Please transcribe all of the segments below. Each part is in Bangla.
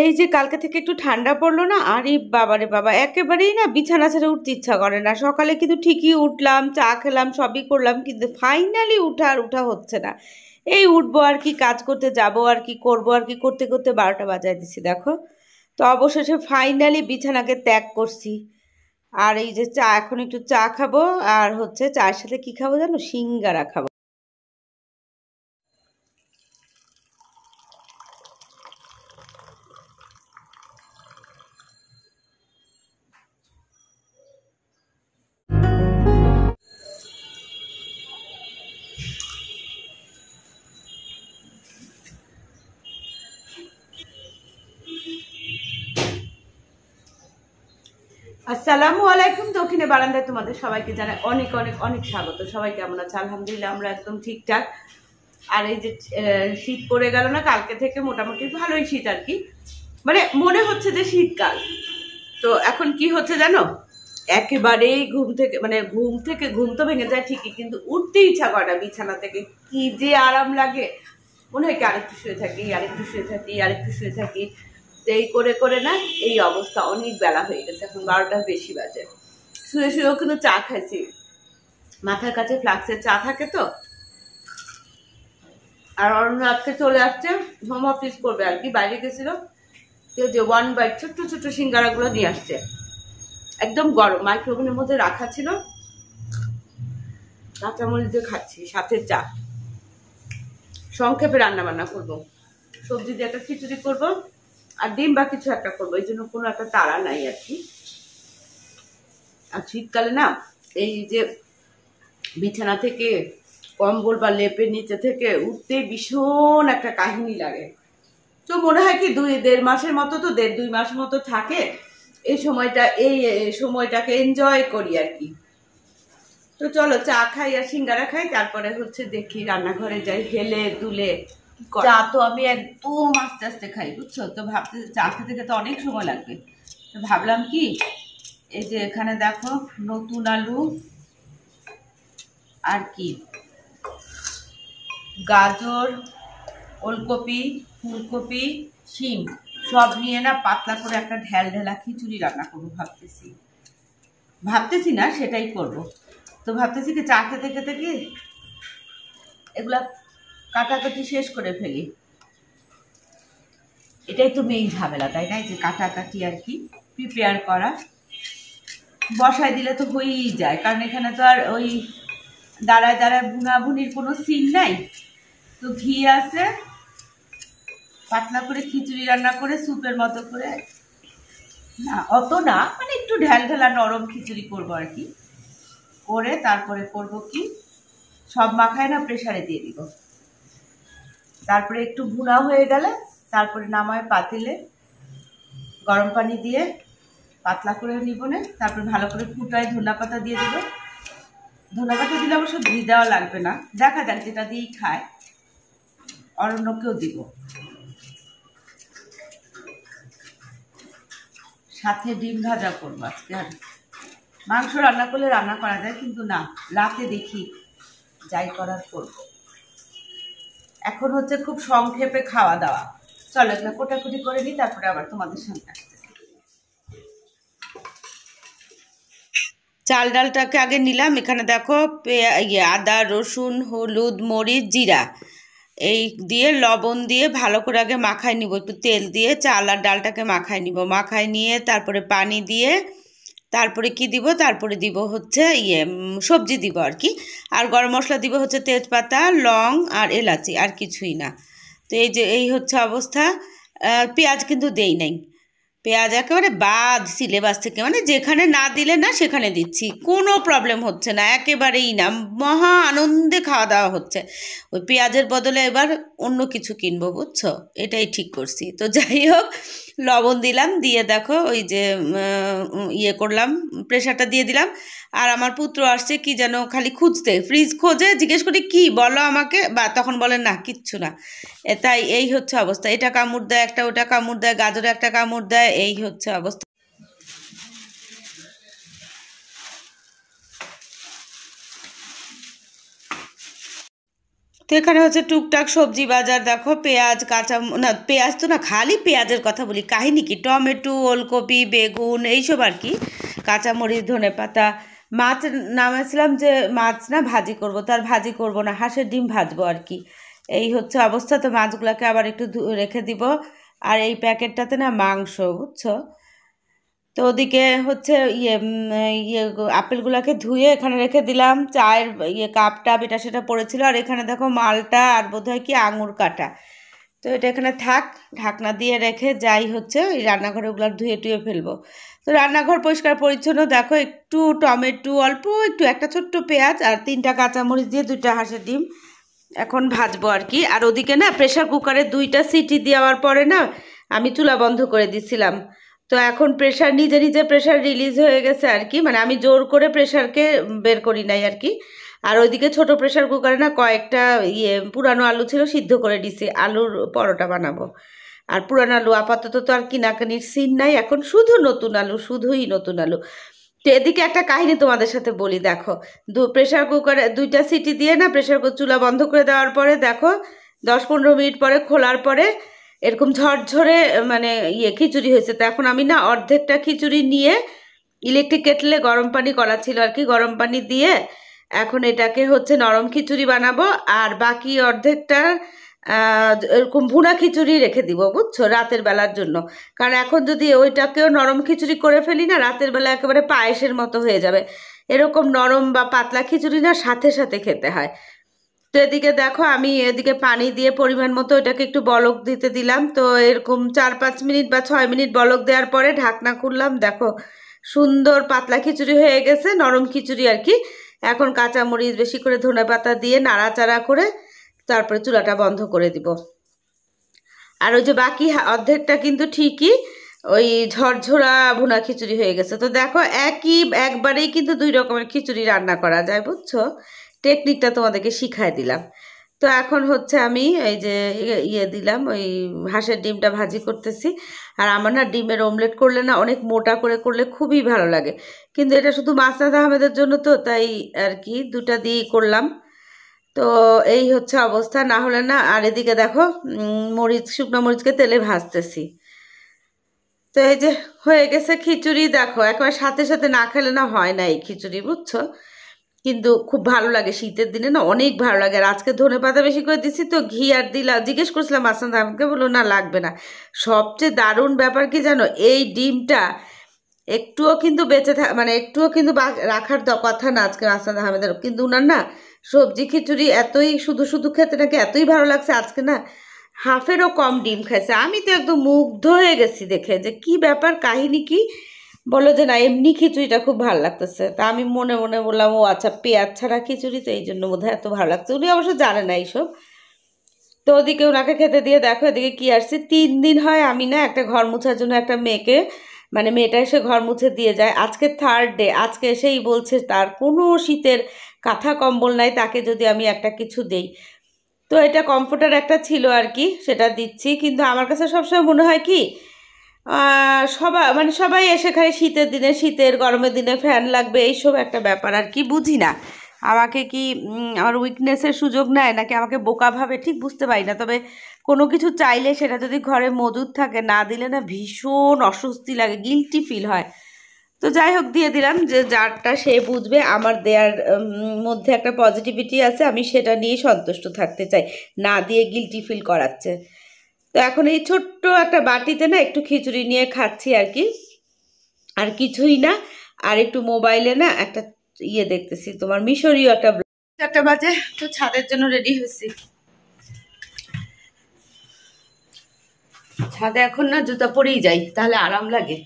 এই যে কালকে থেকে একটু ঠান্ডা পড়লো না আরে বাবারে বাবা একেবারেই না বিছানা ছেড়ে উঠতে ইচ্ছা করে না সকালে কিন্তু ঠিকই উঠলাম চা খেলাম সবই করলাম কিন্তু ফাইনালি উঠা আর উঠা হচ্ছে না এই উঠবো আর কি কাজ করতে যাব আর কি করব আর কি করতে করতে বারোটা বাজায় দিছি দেখো তো অবশেষে ফাইনালি বিছানাকে ত্যাগ করছি আর এই যে চা এখন একটু চা খাবো আর হচ্ছে চায়ের সাথে কি খাবো জানো সিঙ্গারা খাবো আসসালামু আলাইকুম দক্ষিণে বারান্দায় তোমাদের সবাইকে জানাই অনেক অনেক অনেক স্বাগত সবাই কেমন আছে আলহামদুলিল্লাহ আমরা একদম ঠিকঠাক আর এই যে শীত পড়ে গেল না কালকে থেকে মোটামুটি ভালোই শীত আর কি মানে মনে হচ্ছে যে শীতকাল তো এখন কি হচ্ছে জানো একেবারেই ঘুম থেকে মানে ঘুম থেকে ঘুম তো ভেঙে যায় ঠিকই কিন্তু উঠতে ইচ্ছা করে না বিছানা থেকে কি যে আরাম লাগে মনে হয় কি আরেকটু শুয়ে থাকি আরেকটু শুয়ে থাকি আরেকটু শুয়ে থাকি এই করে করে না এই অবস্থা অনেক বেলা হয়ে গেছে এখন বারোটা বেশি বাজে শুয়ে শুয়েও কিন্তু চা খাইছি মাথার কাছে ফ্লাক্সের চা থাকে তো আর অরণ্য আজকে চলে আসছে হোম অফিস করবে আর কি বাইরে গেছিল কেউ যে ওয়ান বাই ছোট্ট ছোট্ট সিঙ্গারাগুলো নিয়ে আসছে একদম গরম মাইক্রোভেনের মধ্যে রাখা ছিল কাঁচামরিচ দিয়ে খাচ্ছি সাথে চা সংক্ষেপে রান্না বান্না সবজি দিয়ে একটা খিচুড়ি করবো আর ডিম বা কিছু একটা করবো এই জন্য কোনো একটা তাড়া নাই আর কি আর শীতকালে না এই যে বিছানা থেকে কম্বল বা লেপের নিচে থেকে উঠতে ভীষণ একটা কাহিনী লাগে তো মনে হয় কি দুই দেড় মাসের মতো তো দেড় দুই মাস মতো থাকে এই সময়টা এই সময়টাকে এনজয় করি আর কি তো চলো চা খাই আর সিঙ্গারা খাই তারপরে হচ্ছে দেখি রান্নাঘরে যাই হেলে দুলে চা তো আমি একদম আস্তে আস্তে খাই বুঝছো তো ভাবতে চা খেতে খেতে অনেক সময় লাগবে তো ভাবলাম কি এই যে এখানে দেখো নতুন আলু আর কি গাজর ওলকপি ফুলকপি শিম সব নিয়ে না পাতলা করে একটা ঢেল ঢেলা খিচুড়ি রান্না করবো ভাবতেছি ভাবতেছি না সেটাই করব তো ভাবতেছি কি চা খেতে খেতে কি এগুলা কাটাকাটি শেষ করে ফেলি এটাই তো মেইন ঝামেলা তাই না যে কাটাকাটি আর কি প্রিপেয়ার করা বসায় দিলে তো হয়েই যায় কারণ এখানে তো আর ওই দাঁড়ায় দাঁড়ায় বুনা বুনির কোনো সিন নাই তো ঘি আছে পাতলা করে খিচুড়ি রান্না করে স্যুপের মতো করে না অত না মানে একটু ঢেল ঢেলা নরম খিচুড়ি করবো আর কি করে তারপরে করব কি সব মাখায় না প্রেশারে দিয়ে দিব তারপরে একটু ভুনা হয়ে গেলে তারপরে নামায় পাতিলে গরম পানি দিয়ে পাতলা করে নিব তারপরে ভালো করে ফুটায় ধনা পাতা দিয়ে দেবো ধনা পাতা দিলে অবশ্য ঘি দেওয়া লাগবে না দেখা যাক যেটা দিয়েই খায় অরণ্যকেও দিব সাথে ডিম ভাজা করবো আজকে আর মাংস রান্না করলে রান্না করা যায় কিন্তু না রাতে দেখি যাই করার করবো এখন হচ্ছে খুব সংক্ষেপে খাওয়া দাওয়া চলো এগুলো কোটাকুটি করে নিই তারপরে আবার তোমাদের সঙ্গে আসতেছি চাল ডালটাকে আগে নিলাম এখানে দেখো ইয়ে আদা রসুন হলুদ মরিচ জিরা এই দিয়ে লবণ দিয়ে ভালো করে আগে মাখায় নিব একটু তেল দিয়ে চাল আর ডালটাকে মাখায় নিব মাখায় নিয়ে তারপরে পানি দিয়ে তারপরে কি দিব তারপরে দিব হচ্ছে ইয়ে সবজি দিব আর কি আর গরম মশলা দিব হচ্ছে তেজপাতা লং আর এলাচি আর কিছুই না তো এই যে এই হচ্ছে অবস্থা পেঁয়াজ কিন্তু দেই নাই পেঁয়াজ একেবারে বাদ সিলেবাস থেকে মানে যেখানে না দিলে না সেখানে দিচ্ছি কোনো প্রবলেম হচ্ছে না একেবারেই না মহা আনন্দে খাওয়া দাওয়া হচ্ছে ওই পেঁয়াজের বদলে এবার অন্য কিছু কিনবো বুঝছো এটাই ঠিক করছি তো যাই হোক লবণ দিলাম দিয়ে দেখো ওই যে ইয়ে করলাম প্রেশারটা দিয়ে দিলাম আর আমার পুত্র আসছে কি যেন খালি খুঁজতে ফ্রিজ খোঁজে জিজ্ঞেস করি কি বলো আমাকে বা তখন বলে না কিচ্ছু না তাই এই হচ্ছে অবস্থা এটা কামড় দেয় একটা ওটা কামড় দেয় গাজরে একটা কামড় দেয় এই হচ্ছে অবস্থা তো এখানে হচ্ছে টুকটাক সবজি বাজার দেখো পেঁয়াজ কাঁচা না পেঁয়াজ তো না খালি পেঁয়াজের কথা বলি কাহিনি কি টমেটো ওলকপি বেগুন এইসব আর কি কাঁচামরিচ ধনে পাতা মাছ নামেছিলাম যে মাছ না ভাজি করব তার ভাজি করব না হাঁসের ডিম ভাজবো আর কি এই হচ্ছে অবস্থা তো মাছগুলোকে আবার একটু রেখে দিব আর এই প্যাকেটটাতে না মাংস বুঝছো তো ওদিকে হচ্ছে ইয়ে ইয়ে আপেলগুলোকে ধুয়ে এখানে রেখে দিলাম চায়ের ইয়ে কাপ টাপ এটা সেটা পড়েছিল আর এখানে দেখো মালটা আর বোধহয় কি আঙুর কাটা তো এটা এখানে থাক ঢাকনা দিয়ে রেখে যাই হচ্ছে ওই রান্নাঘরে ওগুলো ধুয়ে টুয়ে ফেলবো তো রান্নাঘর পরিষ্কার পরিচ্ছন্ন দেখো একটু টমেটো অল্প একটু একটা ছোট্ট পেঁয়াজ আর তিনটা কাঁচামরিচ দিয়ে দুইটা হাঁসের ডিম এখন ভাজবো আর কি আর ওদিকে না প্রেশার কুকারে দুইটা সিটি দেওয়ার পরে না আমি চুলা বন্ধ করে দিছিলাম তো এখন প্রেশার নিজে নিজে প্রেশার রিলিজ হয়ে গেছে আর কি মানে আমি জোর করে প্রেশারকে বের করি নাই আর কি আর ওইদিকে ছোট প্রেশার কুকারে না কয়েকটা ইয়ে পুরানো আলু ছিল সিদ্ধ করে দিছি আলুর পরোটা বানাবো আর পুরানো আলু আপাতত তো আর কিনাকানির সিন নাই এখন শুধু নতুন আলু শুধুই নতুন আলু তো এদিকে একটা কাহিনী তোমাদের সাথে বলি দেখো দু প্রেশার কুকারে দুইটা সিটি দিয়ে না প্রেশার কুকার চুলা বন্ধ করে দেওয়ার পরে দেখো দশ পনেরো মিনিট পরে খোলার পরে এরকম ঝরঝরে মানে ইয়ে খিচুড়ি হয়েছে তো এখন আমি না অর্ধেকটা খিচুড়ি নিয়ে ইলেকট্রিক কেটলে গরম পানি করা ছিল আর কি গরম পানি দিয়ে এখন এটাকে হচ্ছে নরম খিচুড়ি বানাবো আর বাকি অর্ধেকটা এরকম ভুনা খিচুড়ি রেখে দিব বুঝছো রাতের বেলার জন্য কারণ এখন যদি ওইটাকেও নরম খিচুড়ি করে ফেলি না রাতের বেলা একেবারে পায়েসের মতো হয়ে যাবে এরকম নরম বা পাতলা খিচুড়ি না সাথে সাথে খেতে হয় তো এদিকে দেখো আমি এদিকে পানি দিয়ে পরিমাণ মতো এটাকে একটু বলক দিতে দিলাম তো এরকম চার পাঁচ মিনিট বা ছয় মিনিট বলক দেওয়ার পরে ঢাকনা খুললাম দেখো সুন্দর পাতলা খিচুড়ি হয়ে গেছে নরম খিচুড়ি আর কি এখন কাঁচামরিচ বেশি করে ধনে পাতা দিয়ে নাড়াচাড়া করে তারপরে চুলাটা বন্ধ করে দিব আর ওই যে বাকি অর্ধেকটা কিন্তু ঠিকই ওই ঝরঝরা ভুনা খিচুড়ি হয়ে গেছে তো দেখো একই একবারেই কিন্তু দুই রকমের খিচুড়ি রান্না করা যায় বুঝছো টেকনিকটা তোমাদেরকে শিখায় দিলাম তো এখন হচ্ছে আমি এই যে ইয়ে দিলাম ওই হাঁসের ডিমটা ভাজি করতেছি আর আমার না ডিমের অমলেট করলে না অনেক মোটা করে করলে খুবই ভালো লাগে কিন্তু এটা শুধু মাসনাদ আহমেদের জন্য তো তাই আর কি দুটা দিয়েই করলাম তো এই হচ্ছে অবস্থা না হলে না আর এদিকে দেখো মরিচ শুকনো মরিচকে তেলে ভাজতেছি তো এই যে হয়ে গেছে খিচুড়ি দেখো একবার সাথে সাথে না খেলে না হয় না এই খিচুড়ি বুঝছো কিন্তু খুব ভালো লাগে শীতের দিনে না অনেক ভালো লাগে আর আজকে ধনে পাতা বেশি করে দিচ্ছি তো ঘি আর দিলা জিজ্ঞেস করছিলাম আসান আমাকে বললো না লাগবে না সবচেয়ে দারুণ ব্যাপার কি জানো এই ডিমটা একটুও কিন্তু বেঁচে থাক মানে একটুও কিন্তু রাখার কথা না আজকে আসান আহমেদের কিন্তু উনার না সবজি খিচুড়ি এতই শুধু শুধু খেতে নাকি এতই ভালো লাগছে আজকে না হাফেরও কম ডিম খাইছে আমি তো একদম মুগ্ধ হয়ে গেছি দেখে যে কি ব্যাপার কাহিনী কি বললো যে না এমনি খিচুড়িটা খুব ভালো লাগতেছে তা আমি মনে মনে বললাম ও আচ্ছা পেঁয়াজ ছাড়া খিচুড়ি তো এই জন্য বোধহয় এত ভালো লাগছে উনি অবশ্য জানে না এইসব তো ওদিকে ওনাকে খেতে দিয়ে দেখো এদিকে কি আসছে তিন দিন হয় আমি না একটা ঘর মুছার জন্য একটা মেয়েকে মানে মেয়েটা এসে ঘর মুছে দিয়ে যায় আজকে থার্ড ডে আজকে এসেই বলছে তার কোনো শীতের কাঁথা কম্বল নাই তাকে যদি আমি একটা কিছু দেই তো এটা কমফোর্টার একটা ছিল আর কি সেটা দিচ্ছি কিন্তু আমার কাছে সবসময় মনে হয় কি সবাই মানে সবাই এসে খায় শীতের দিনে শীতের গরমের দিনে ফ্যান লাগবে এইসব একটা ব্যাপার আর কি বুঝি না আমাকে কি আমার উইকনেসের সুযোগ নেয় নাকি আমাকে বোকাভাবে ঠিক বুঝতে পারি না তবে কোনো কিছু চাইলে সেটা যদি ঘরে মজুদ থাকে না দিলে না ভীষণ অস্বস্তি লাগে গিলটি ফিল হয় তো যাই হোক দিয়ে দিলাম যে যারটা সে বুঝবে আমার দেয়ার মধ্যে একটা পজিটিভিটি আছে আমি সেটা নিয়ে সন্তুষ্ট থাকতে চাই না দিয়ে গিলটি ফিল করাচ্ছে তো এখন এই ছোট্ট একটা বাটিতে না একটু খিচুড়ি নিয়ে খাচ্ছি আর কি আর কিছুই না আর একটু মোবাইলে না একটা ইয়ে দেখতেছি তোমার মিশরীয় একটা চারটা বাজে তো ছাদের জন্য রেডি হয়েছি ছাদে এখন না জুতা পরেই যাই তাহলে আরাম লাগে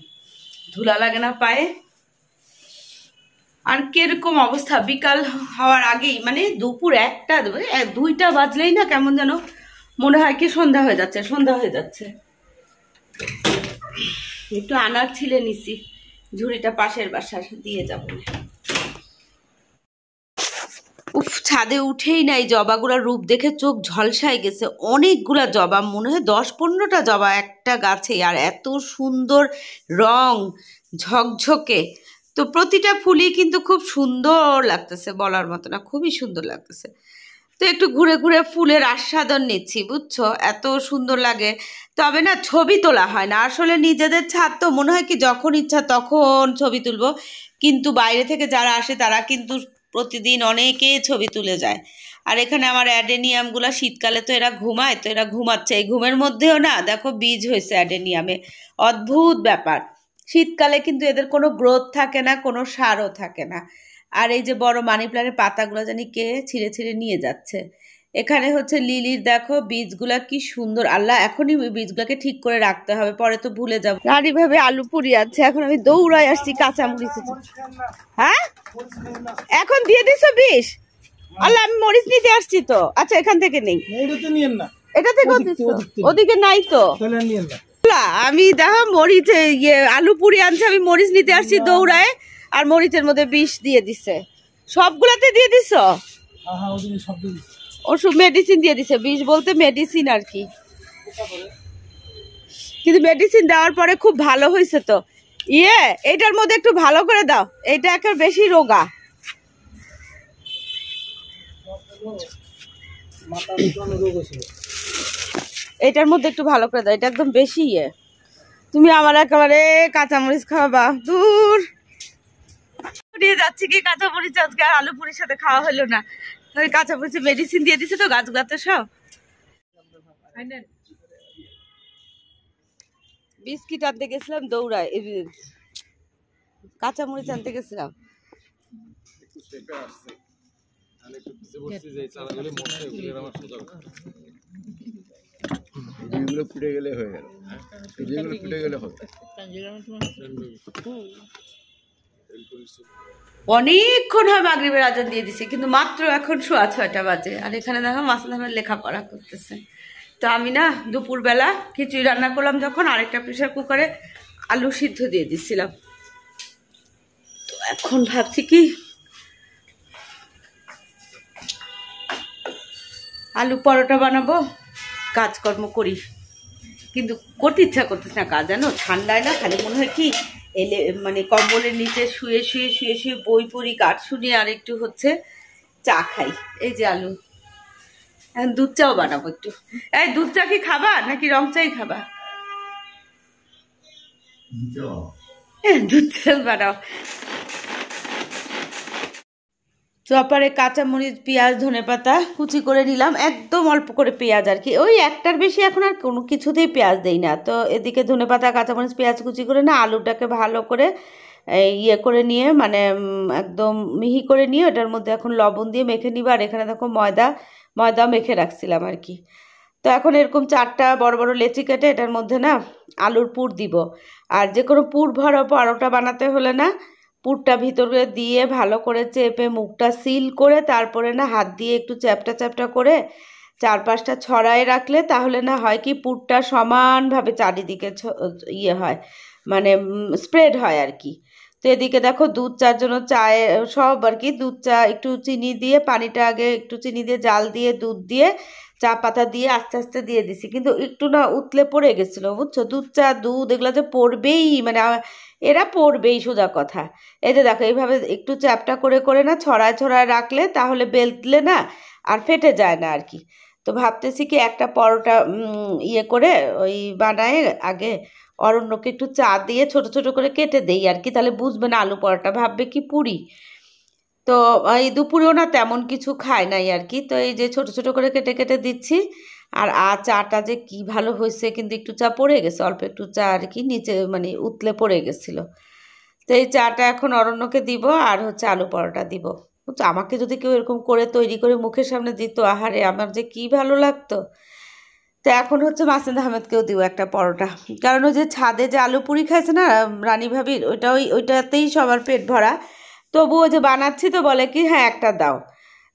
ধুলা লাগে না পায়ে আর কিরকম অবস্থা বিকাল হওয়ার আগেই মানে দুপুর একটা দুইটা বাজলেই না কেমন যেন মনে হয় কি সন্ধ্যা হয়ে যাচ্ছে সন্ধ্যা হয়ে যাচ্ছে একটু আনার ছিলে নিছি ঝুড়িটা পাশের বাসার দিয়ে যাব উফ ছাদে উঠেই নাই জবাগুলার রূপ দেখে চোখ ঝলসায় গেছে অনেকগুলা জবা মনে হয় দশ পনেরোটা জবা একটা গাছে আর এত সুন্দর রং ঝকঝকে তো প্রতিটা ফুলই কিন্তু খুব সুন্দর লাগতেছে বলার মতো না খুবই সুন্দর লাগতেছে তো একটু ঘুরে ঘুরে ফুলের আস্বাদন নিচ্ছি বুঝছো এত সুন্দর লাগে তবে না ছবি তোলা হয় না আসলে নিজেদের ছাদ তো মনে হয় কি যখন ইচ্ছা তখন ছবি তুলব কিন্তু বাইরে থেকে যারা আসে তারা কিন্তু প্রতিদিন অনেকে ছবি তুলে যায় আর এখানে আমার অ্যাডেনিয়ামগুলো শীতকালে তো এরা ঘুমায় তো এরা ঘুমাচ্ছে এই ঘুমের মধ্যেও না দেখো বীজ হয়েছে অ্যাডেনিয়ামে অদ্ভুত ব্যাপার শীতকালে কিন্তু এদের কোনো গ্রোথ থাকে না কোনো সারও থাকে না আর এই যে বড় মানি প্ল্যান্টের পাতাগুলো জানি কে ছিঁড়ে ছিঁড়ে নিয়ে যাচ্ছে এখানে হচ্ছে লিলির দেখো বীজগুলা কি সুন্দর আল্লাহ এখনই বীজগুলাকে ঠিক করে রাখতে হবে পরে তো ভুলে যাবো আর এইভাবে আলু পুরি আছে এখন আমি দৌড়াই আসছি কাঁচা মরিচ হ্যাঁ এখন দিয়ে দিছো বিষ আল্লাহ আমি মরিচ নিতে আসছি তো আচ্ছা এখান থেকে নেই এটা থেকে ওদিকে নাই তো আমি দেখো মরিচ ইয়ে আলু পুরি আনছে আমি মরিচ নিতে আসছি দৌড়ায় আর মরিচের মধ্যে বিষ দিয়ে দিছে সবগুলাতে দিয়ে দিছ ওষুধ মেডিসিন দিয়ে দিছে বিষ বলতে মেডিসিন আর কি কিন্তু মেডিসিন দেওয়ার পরে খুব ভালো হয়েছে তো ইয়ে এটার মধ্যে একটু ভালো করে দাও এটা একটা বেশি রোগা এটার মধ্যে একটু ভালো করে দাও এটা একদম বেশি ইয়ে তুমি আমার একেবারে কাঁচামরিচ খাওয়াবা দূর নিয়ে যাচ্ছি কি কাঁচা মরিচ আজকে আর আলু সাথে খাওয়া না মেডিসিন দিয়ে সব বিস্কিট আনতে গেছিলাম দৌড়ায় আনতে গেছিলাম ফুটে গেলে হয়ে গেল ফুটে গেলে হবে অনেকক্ষণ হয় মাগরীবের আজান দিয়ে দিছে কিন্তু মাত্র এখন শোয়া ছয়টা বাজে আর এখানে দেখো মাসুদ আহমেদ লেখাপড়া করতেছে তো আমি না দুপুরবেলা খিচুড়ি রান্না করলাম যখন আরেকটা প্রেশার কুকারে আলু সিদ্ধ দিয়ে দিছিলাম তো এখন ভাবছি কি আলু পরোটা বানাবো কাজকর্ম করি কিন্তু করতে ইচ্ছা করতেছে না কাজ জানো ঠান্ডায় না খালি মনে হয় কি এলে মানে কম্বলের নিচে শুয়ে শুয়ে শুয়ে শুয়ে বই পড়ি কাঠ শুনি আর একটু হচ্ছে চা খাই এই যে আলু এখন দুধ চাও বানাবো একটু এই দুধ চা কি খাবা নাকি রং চাই খাবা দুধ চাও বানাও চপারে কাঁচামরিচ পেঁয়াজ ধনে পাতা কুচি করে নিলাম একদম অল্প করে পেঁয়াজ আর কি ওই একটার বেশি এখন আর কোনো কিছুতেই পেঁয়াজ দেই না তো এদিকে ধনে পাতা কাঁচামরিচ পেঁয়াজ কুচি করে না আলুটাকে ভালো করে ইয়ে করে নিয়ে মানে একদম মিহি করে নিয়ে ওটার মধ্যে এখন লবণ দিয়ে মেখে নিব আর এখানে দেখো ময়দা ময়দা মেখে রাখছিলাম আর কি তো এখন এরকম চারটা বড় বড় লেচি কেটে এটার মধ্যে না আলুর পুর দিব আর যে কোনো পুর ভরা পরোটা বানাতে হলে না পুরটা ভিতরে দিয়ে ভালো করে চেপে মুখটা সিল করে তারপরে না হাত দিয়ে একটু চ্যাপটা চ্যাপটা করে চারপাশটা ছড়ায় রাখলে তাহলে না হয় কি পুরটা সমানভাবে চারিদিকে ইয়ে হয় মানে স্প্রেড হয় আর কি তো এদিকে দেখো দুধ চার জন্য চায়ে সব আর কি দুধ চা একটু চিনি দিয়ে পানিটা আগে একটু চিনি দিয়ে জাল দিয়ে দুধ দিয়ে চা পাতা দিয়ে আস্তে আস্তে দিয়ে দিছি কিন্তু একটু না উতলে পড়ে গেছিলো বুঝছো দুধ চা দুধ এগুলো যে পড়বেই মানে এরা পড়বেই সোজা কথা এতে দেখো এইভাবে একটু চ্যাপটা করে করে না ছড়ায় ছড়ায় রাখলে তাহলে বেলতলে না আর ফেটে যায় না আর কি তো ভাবতেছি কি একটা পরোটা ইয়ে করে ওই বানায় আগে অরণ্যকে একটু চা দিয়ে ছোট ছোট করে কেটে দেই আর কি তাহলে বুঝবে না আলু পরোটা ভাববে কি পুরি তো এই দুপুরেও না তেমন কিছু খায় নাই আর কি তো এই যে ছোট ছোট করে কেটে কেটে দিচ্ছি আর আ চাটা যে কি ভালো হয়েছে কিন্তু একটু চা পড়ে গেছে অল্প একটু চা আর কি নিচে মানে উতলে পড়ে গেছিলো তো এই চাটা এখন অরণ্যকে দিব আর হচ্ছে আলু পরোটা দিব বুঝছো আমাকে যদি কেউ এরকম করে তৈরি করে মুখের সামনে দিত আহারে আমার যে কি ভালো লাগতো তো এখন হচ্ছে মাসিন আহমেদকেও দিব একটা পরোটা কারণ ওই যে ছাদে যে আলু পুরি খাইছে না রানী ভাবির ওইটা ওই ওইটাতেই সবার পেট ভরা তবু যে বানাচ্ছি তো বলে কি হ্যাঁ একটা দাও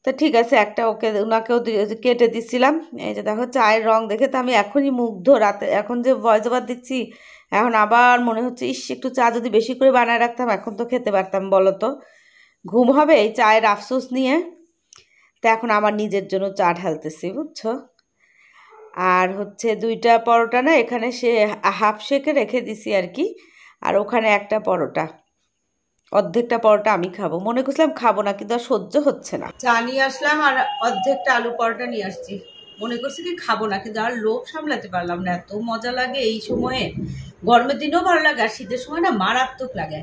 তো ঠিক আছে একটা ওকে ওনাকেও কেটে দিচ্ছিলাম এই যে দেখো চায়ের রং দেখে তো আমি এখনই মুগ্ধ রাতে এখন যে ভয়েস ওভার দিচ্ছি এখন আবার মনে হচ্ছে ইস একটু চা যদি বেশি করে বানায় রাখতাম এখন তো খেতে পারতাম বলো তো ঘুম হবে এই চায়ের আফসোস নিয়ে তো এখন আমার নিজের জন্য চা ঢালতেছি বুঝছো আর হচ্ছে দুইটা পরোটা না এখানে সে হাফ শেখে রেখে দিছি আর কি আর ওখানে একটা পরোটা অর্ধেকটা পরোটা আমি খাবো মনে করছিলাম খাবো না কিন্তু আর সহ্য হচ্ছে না চা নিয়ে আসলাম আর অর্ধেকটা আলু পরোটা নিয়ে আসছি মনে করছি কি খাবো না কিন্তু আর লোভ সামলাতে পারলাম না এত মজা লাগে এই সময়ে গরমের দিনেও ভালো লাগে আর শীতের সময় না মারাত্মক লাগে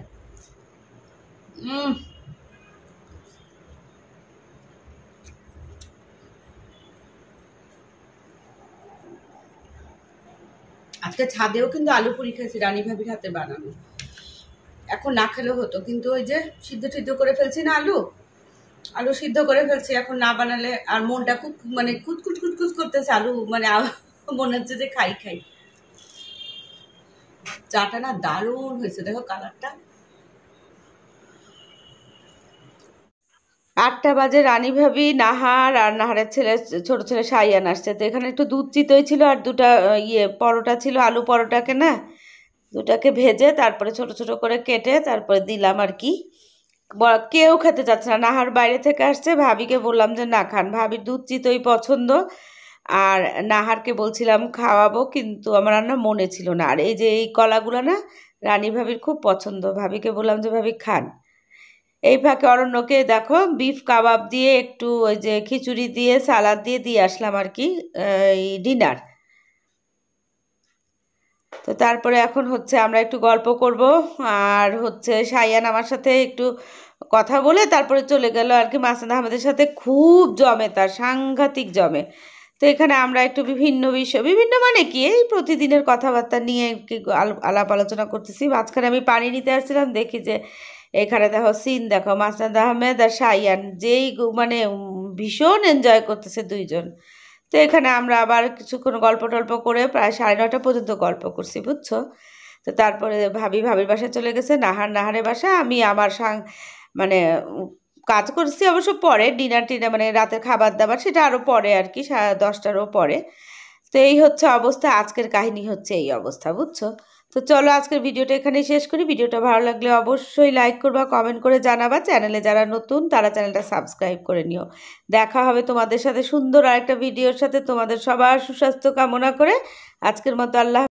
আজকে ছাদেও কিন্তু আলু পুরি খেয়েছি রানী ভাবির হাতে বানানো এখন না খেলেও হতো কিন্তু ওই যে সিদ্ধ সিদ্ধ করে ফেলছি না আলু আলু সিদ্ধ করে ফেলছি এখন না বানালে আর মনটা খুব মানে কুচকুচ কুচকুচ করতেছে আলু মানে মনে হচ্ছে যে খাই খাই চাটা না দারুণ হয়েছে দেখো কালারটা আটটা বাজে রানী ভাবি নাহার আর নাহারের ছেলে ছোট ছেলে সাইয়ান আসছে তো এখানে একটু দুধ চিতই ছিল আর দুটা ইয়ে পরোটা ছিল আলু পরোটাকে না দুটাকে ভেজে তারপরে ছোট ছোট করে কেটে তারপরে দিলাম আর কি কেউ খেতে চাচ্ছে না নাহার বাইরে থেকে আসছে ভাবিকে বললাম যে না খান ভাবির দুধ চিতই পছন্দ আর নাহারকে বলছিলাম খাওয়াবো কিন্তু আমার রান্না মনে ছিল না আর এই যে এই কলাগুলো না রানী ভাবির খুব পছন্দ ভাবিকে বললাম যে ভাবি খান এই ফাঁকে অরণ্যকে দেখো বিফ কাবাব দিয়ে একটু ওই যে খিচুড়ি দিয়ে সালাদ দিয়ে দিয়ে আসলাম আর কি এই ডিনার তো তারপরে এখন হচ্ছে আমরা একটু গল্প করব আর হচ্ছে সাইয়ান আমার সাথে একটু কথা বলে তারপরে চলে গেল আর কি মাসান আহমেদের সাথে খুব জমে তার সাংঘাতিক জমে তো এখানে আমরা একটু বিভিন্ন বিষয় বিভিন্ন মানে কি এই প্রতিদিনের কথাবার্তা নিয়ে আলাপ আলোচনা করতেছি মাঝখানে আমি পানি নিতে আসছিলাম দেখি যে এখানে দেখো সিন দেখো মাসনাদ আহমেদ আর সাইয়ান যেই মানে ভীষণ এনজয় করতেছে দুইজন তো এখানে আমরা আবার কিছুক্ষণ গল্প টল্প করে প্রায় সাড়ে নটা পর্যন্ত গল্প করছি বুঝছো তো তারপরে ভাবি ভাবির বাসায় চলে গেছে নাহার নাহারের বাসা আমি আমার সাং মানে কাজ করছি অবশ্য পরে ডিনার টিনার মানে রাতের খাবার দাবার সেটা আরও পরে আর কি দশটারও পরে তো এই হচ্ছে অবস্থা আজকের কাহিনী হচ্ছে এই অবস্থা বুঝছো তো চলো আজকের ভিডিওটা এখানেই শেষ করি ভিডিওটা ভালো লাগলে অবশ্যই লাইক করবা কমেন্ট করে জানাবা চ্যানেলে যারা নতুন তারা চ্যানেলটা সাবস্ক্রাইব করে নিও দেখা হবে তোমাদের সাথে সুন্দর আরেকটা ভিডিওর সাথে তোমাদের সবার সুস্বাস্থ্য কামনা করে আজকের মতো আল্লাহ